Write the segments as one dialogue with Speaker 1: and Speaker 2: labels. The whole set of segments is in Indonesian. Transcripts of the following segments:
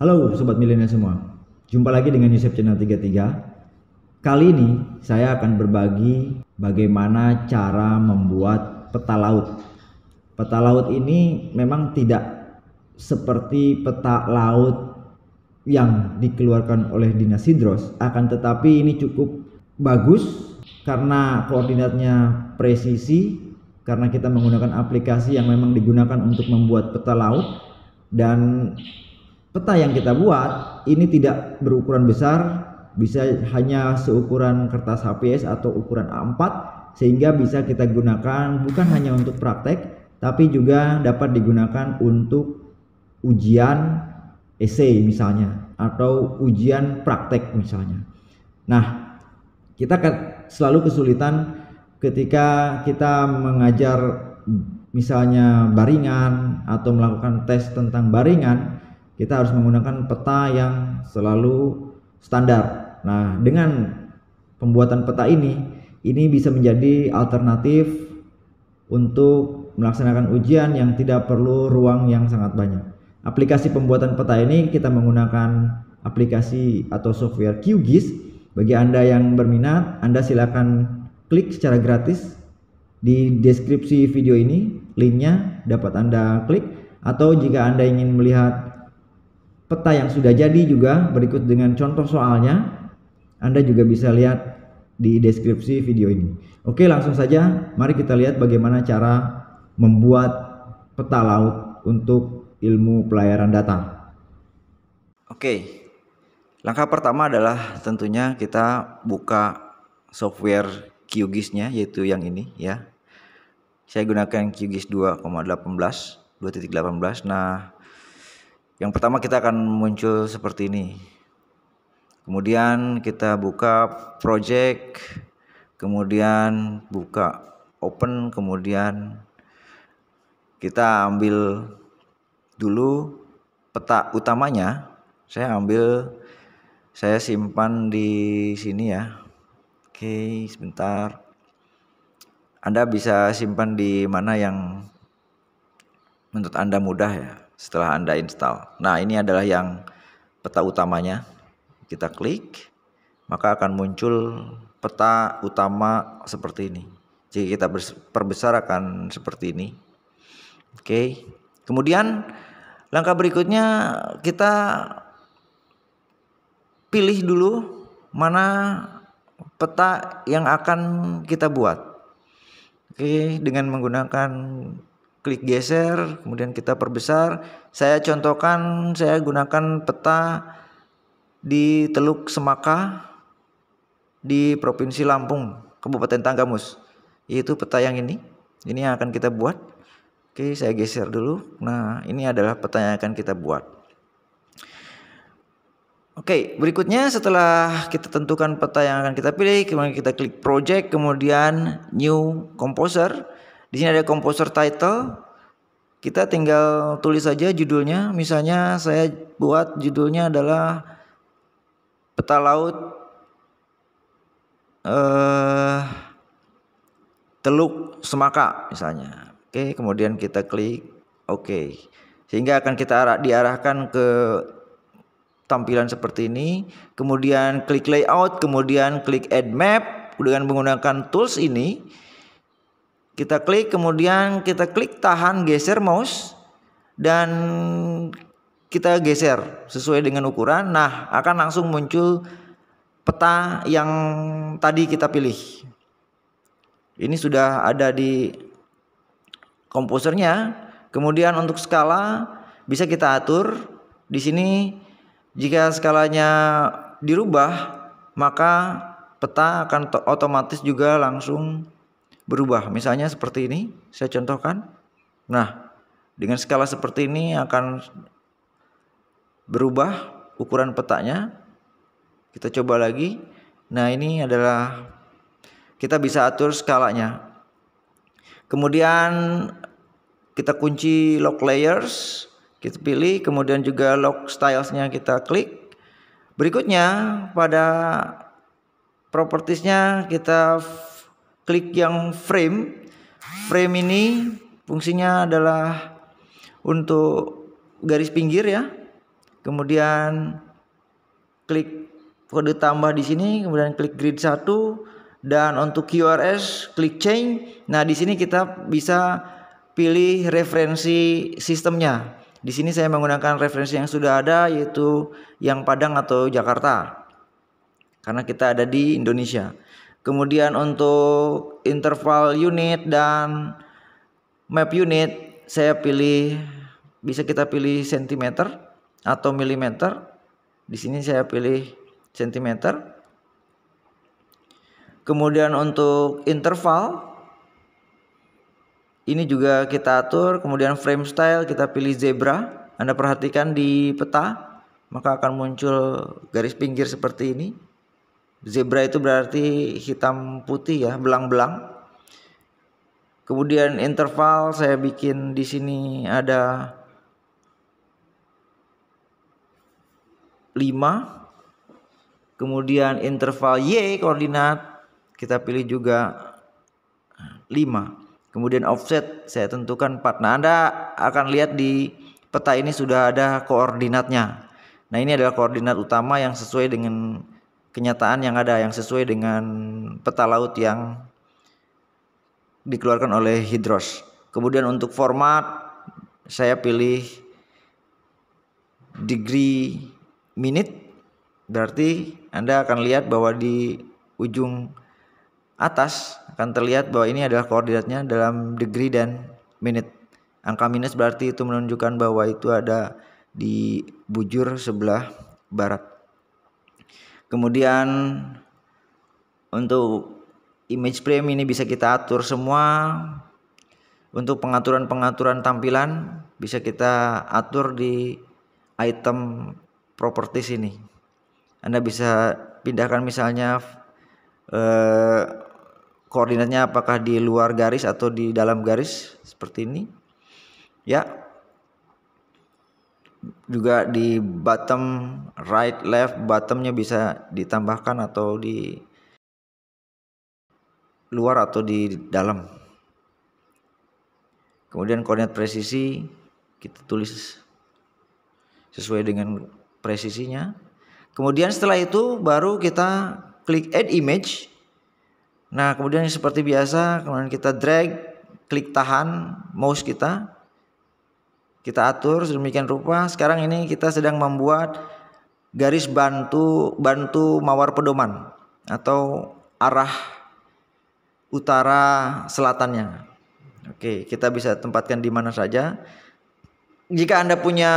Speaker 1: Halo sobat milenial semua. Jumpa lagi dengan Yusuf Channel 33. Kali ini saya akan berbagi bagaimana cara membuat peta laut. Peta laut ini memang tidak seperti peta laut yang dikeluarkan oleh Dinas Hidros, akan tetapi ini cukup bagus karena koordinatnya presisi karena kita menggunakan aplikasi yang memang digunakan untuk membuat peta laut dan peta yang kita buat ini tidak berukuran besar, bisa hanya seukuran kertas HPS atau ukuran A4 sehingga bisa kita gunakan bukan hanya untuk praktek tapi juga dapat digunakan untuk ujian esai misalnya atau ujian praktek misalnya. Nah, kita selalu kesulitan ketika kita mengajar misalnya baringan atau melakukan tes tentang baringan kita harus menggunakan peta yang selalu standar. Nah, dengan pembuatan peta ini, ini bisa menjadi alternatif untuk melaksanakan ujian yang tidak perlu ruang yang sangat banyak. Aplikasi pembuatan peta ini kita menggunakan aplikasi atau software QGIS. Bagi Anda yang berminat, Anda silakan klik secara gratis di deskripsi video ini, linknya dapat Anda klik atau jika Anda ingin melihat peta yang sudah jadi juga berikut dengan contoh soalnya. Anda juga bisa lihat di deskripsi video ini. Oke, langsung saja mari kita lihat bagaimana cara membuat peta laut untuk ilmu pelayaran data. Oke. Langkah pertama adalah tentunya kita buka software QGIS-nya yaitu yang ini ya. Saya gunakan QGIS 2,18 2.18. Nah, yang pertama kita akan muncul seperti ini. Kemudian kita buka project, kemudian buka open, kemudian kita ambil dulu peta utamanya. Saya ambil saya simpan di sini ya. Oke, sebentar. Anda bisa simpan di mana yang menurut Anda mudah ya setelah Anda install. Nah, ini adalah yang peta utamanya. Kita klik, maka akan muncul peta utama seperti ini. Jadi kita perbesar akan seperti ini. Oke. Kemudian langkah berikutnya kita pilih dulu mana peta yang akan kita buat. Oke, dengan menggunakan klik geser, kemudian kita perbesar. Saya contohkan, saya gunakan peta di Teluk Semaka di Provinsi Lampung, Kabupaten Tanggamus. Yaitu peta yang ini. Ini yang akan kita buat. Oke, saya geser dulu. Nah, ini adalah peta yang akan kita buat. Oke, berikutnya setelah kita tentukan peta yang akan kita pilih, kemudian kita klik project, kemudian new composer. Di sini ada composer title. Kita tinggal tulis saja judulnya. Misalnya saya buat judulnya adalah peta laut eh, Teluk Semaka misalnya. Oke, kemudian kita klik oke. Sehingga akan kita arah, diarahkan ke tampilan seperti ini, kemudian klik layout, kemudian klik add map dengan menggunakan tools ini kita klik kemudian kita klik tahan geser mouse dan kita geser sesuai dengan ukuran. Nah, akan langsung muncul peta yang tadi kita pilih. Ini sudah ada di komposernya. Kemudian untuk skala bisa kita atur. Di sini jika skalanya dirubah, maka peta akan otomatis juga langsung berubah. Misalnya seperti ini, saya contohkan. Nah, dengan skala seperti ini akan berubah ukuran petanya. Kita coba lagi. Nah, ini adalah kita bisa atur skalanya. Kemudian kita kunci lock layers, kita pilih, kemudian juga lock stylesnya kita klik. Berikutnya pada propertiesnya kita klik yang frame. Frame ini fungsinya adalah untuk garis pinggir ya. Kemudian klik kode tambah di sini, kemudian klik grid 1 dan untuk QRS klik change. Nah, di sini kita bisa pilih referensi sistemnya. Di sini saya menggunakan referensi yang sudah ada yaitu yang Padang atau Jakarta. Karena kita ada di Indonesia. Kemudian untuk interval unit dan map unit saya pilih bisa kita pilih sentimeter atau milimeter. Di sini saya pilih sentimeter. Kemudian untuk interval ini juga kita atur, kemudian frame style kita pilih zebra. Anda perhatikan di peta, maka akan muncul garis pinggir seperti ini. Zebra itu berarti hitam putih ya, belang-belang. Kemudian interval saya bikin di sini ada 5. Kemudian interval Y koordinat kita pilih juga 5. Kemudian offset saya tentukan 4. Nah, Anda akan lihat di peta ini sudah ada koordinatnya. Nah, ini adalah koordinat utama yang sesuai dengan kenyataan yang ada yang sesuai dengan peta laut yang dikeluarkan oleh Hidros. Kemudian untuk format saya pilih degree minute berarti Anda akan lihat bahwa di ujung atas akan terlihat bahwa ini adalah koordinatnya dalam degree dan minute. Angka minus berarti itu menunjukkan bahwa itu ada di bujur sebelah barat kemudian untuk image frame ini bisa kita atur semua untuk pengaturan-pengaturan tampilan bisa kita atur di item properties ini Anda bisa pindahkan misalnya eh, koordinatnya apakah di luar garis atau di dalam garis seperti ini ya juga di bottom right left bottomnya bisa ditambahkan atau di luar atau di dalam kemudian koordinat presisi kita tulis sesuai dengan presisinya kemudian setelah itu baru kita klik add image nah kemudian seperti biasa kemudian kita drag klik tahan mouse kita kita atur sedemikian rupa. Sekarang ini kita sedang membuat garis bantu bantu mawar pedoman atau arah utara selatannya. Oke, kita bisa tempatkan di mana saja. Jika Anda punya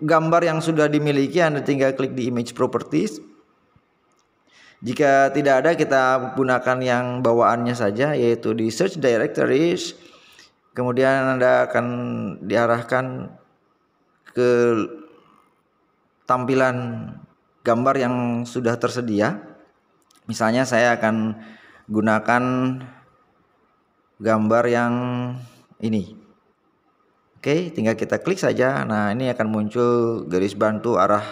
Speaker 1: gambar yang sudah dimiliki, Anda tinggal klik di image properties. Jika tidak ada, kita gunakan yang bawaannya saja yaitu di search directories Kemudian Anda akan diarahkan ke tampilan gambar yang sudah tersedia. Misalnya saya akan gunakan gambar yang ini. Oke, tinggal kita klik saja. Nah, ini akan muncul garis bantu arah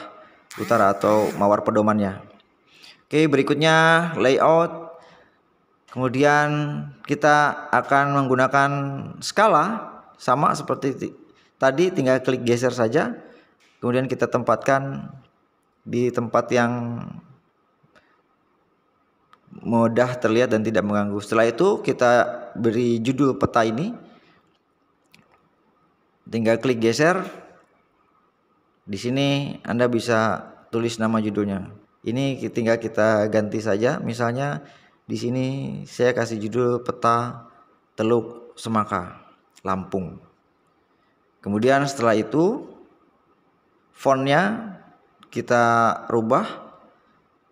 Speaker 1: utara atau mawar pedomannya. Oke, berikutnya layout Kemudian kita akan menggunakan skala sama seperti tadi tinggal klik geser saja. Kemudian kita tempatkan di tempat yang mudah terlihat dan tidak mengganggu. Setelah itu kita beri judul peta ini. Tinggal klik geser. Di sini Anda bisa tulis nama judulnya. Ini tinggal kita ganti saja misalnya di sini saya kasih judul peta Teluk Semaka, Lampung. Kemudian setelah itu fontnya kita rubah,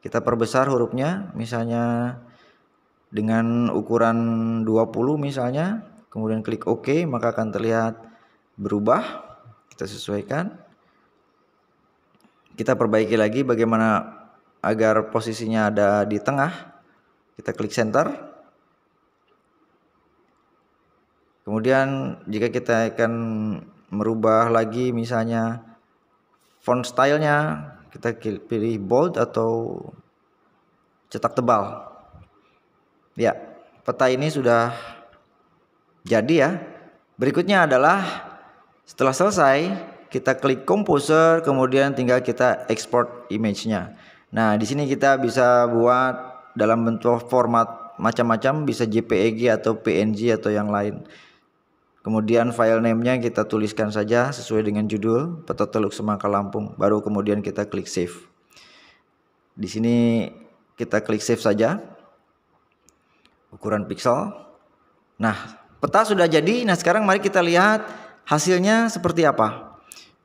Speaker 1: kita perbesar hurufnya, misalnya dengan ukuran 20 misalnya, kemudian klik OK maka akan terlihat berubah. Kita sesuaikan. Kita perbaiki lagi bagaimana agar posisinya ada di tengah kita klik center. Kemudian jika kita akan merubah lagi misalnya font stylenya kita pilih bold atau cetak tebal. Ya, peta ini sudah jadi ya. Berikutnya adalah setelah selesai kita klik composer kemudian tinggal kita export image-nya. Nah, di sini kita bisa buat dalam bentuk format macam-macam bisa JPEG atau PNG atau yang lain. Kemudian file name-nya kita tuliskan saja sesuai dengan judul Peta Teluk Semangka Lampung. Baru kemudian kita klik save. Di sini kita klik save saja. Ukuran pixel. Nah, peta sudah jadi. Nah, sekarang mari kita lihat hasilnya seperti apa.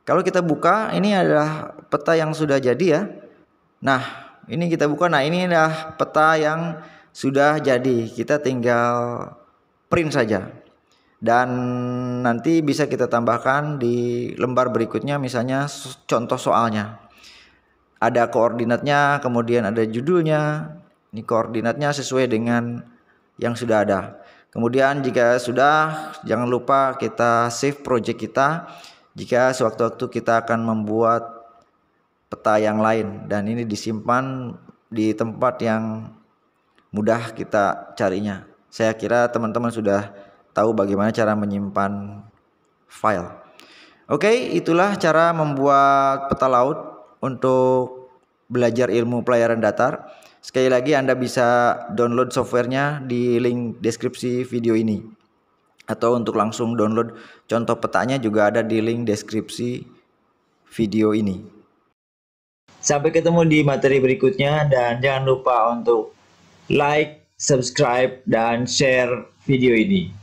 Speaker 1: Kalau kita buka, ini adalah peta yang sudah jadi ya. Nah, ini kita buka nah ini adalah peta yang sudah jadi kita tinggal print saja dan nanti bisa kita tambahkan di lembar berikutnya misalnya contoh soalnya ada koordinatnya kemudian ada judulnya ini koordinatnya sesuai dengan yang sudah ada kemudian jika sudah jangan lupa kita save project kita jika sewaktu-waktu kita akan membuat serta yang lain dan ini disimpan di tempat yang mudah kita carinya. Saya kira teman-teman sudah tahu bagaimana cara menyimpan file. Oke, itulah cara membuat peta laut untuk belajar ilmu pelayaran datar. Sekali lagi Anda bisa download softwarenya di link deskripsi video ini. Atau untuk langsung download contoh petanya juga ada di link deskripsi video ini. Sampai ketemu di materi berikutnya dan jangan lupa untuk like, subscribe, dan share video ini.